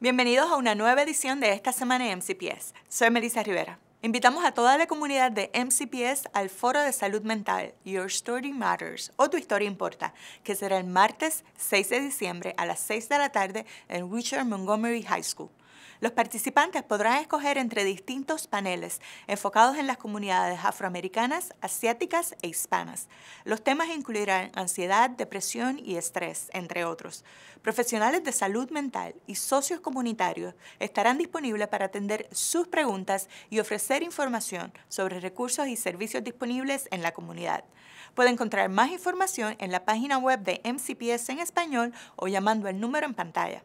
Bienvenidos a una nueva edición de esta semana de MCPS. Soy Melissa Rivera. Invitamos a toda la comunidad de MCPS al Foro de Salud Mental Your Story Matters o Tu Historia Importa, que será el martes 6 de diciembre a las 6 de la tarde en Richard Montgomery High School. Los participantes podrán escoger entre distintos paneles enfocados en las comunidades afroamericanas, asiáticas e hispanas. Los temas incluirán ansiedad, depresión y estrés, entre otros. Profesionales de salud mental y socios comunitarios estarán disponibles para atender sus preguntas y ofrecer información sobre recursos y servicios disponibles en la comunidad. Puede encontrar más información en la página web de MCPS en español o llamando al número en pantalla.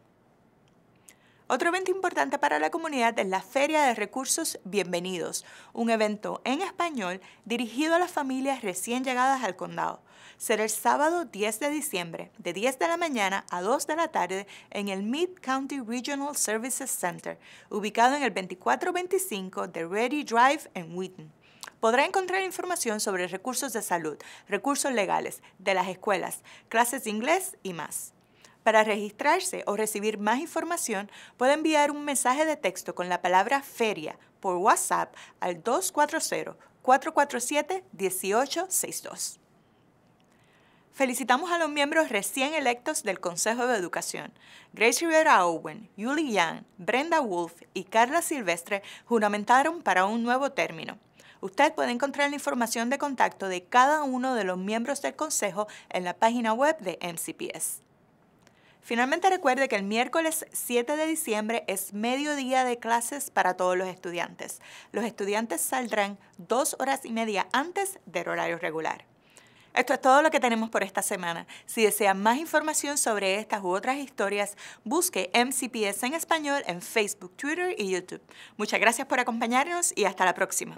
Otro evento importante para la comunidad es la Feria de Recursos Bienvenidos, un evento en español dirigido a las familias recién llegadas al condado. Será el sábado 10 de diciembre, de 10 de la mañana a 2 de la tarde, en el Mid County Regional Services Center, ubicado en el 2425 de Ready Drive en Wheaton podrá encontrar información sobre recursos de salud, recursos legales, de las escuelas, clases de inglés y más. Para registrarse o recibir más información, puede enviar un mensaje de texto con la palabra feria por WhatsApp al 240-447-1862. Felicitamos a los miembros recién electos del Consejo de Educación. Grace Rivera Owen, Julie Yang, Brenda Wolf y Carla Silvestre juramentaron para un nuevo término. Usted puede encontrar la información de contacto de cada uno de los miembros del Consejo en la página web de MCPS. Finalmente recuerde que el miércoles 7 de diciembre es mediodía de clases para todos los estudiantes. Los estudiantes saldrán dos horas y media antes del horario regular. Esto es todo lo que tenemos por esta semana. Si desea más información sobre estas u otras historias, busque MCPS en español en Facebook, Twitter y YouTube. Muchas gracias por acompañarnos y hasta la próxima.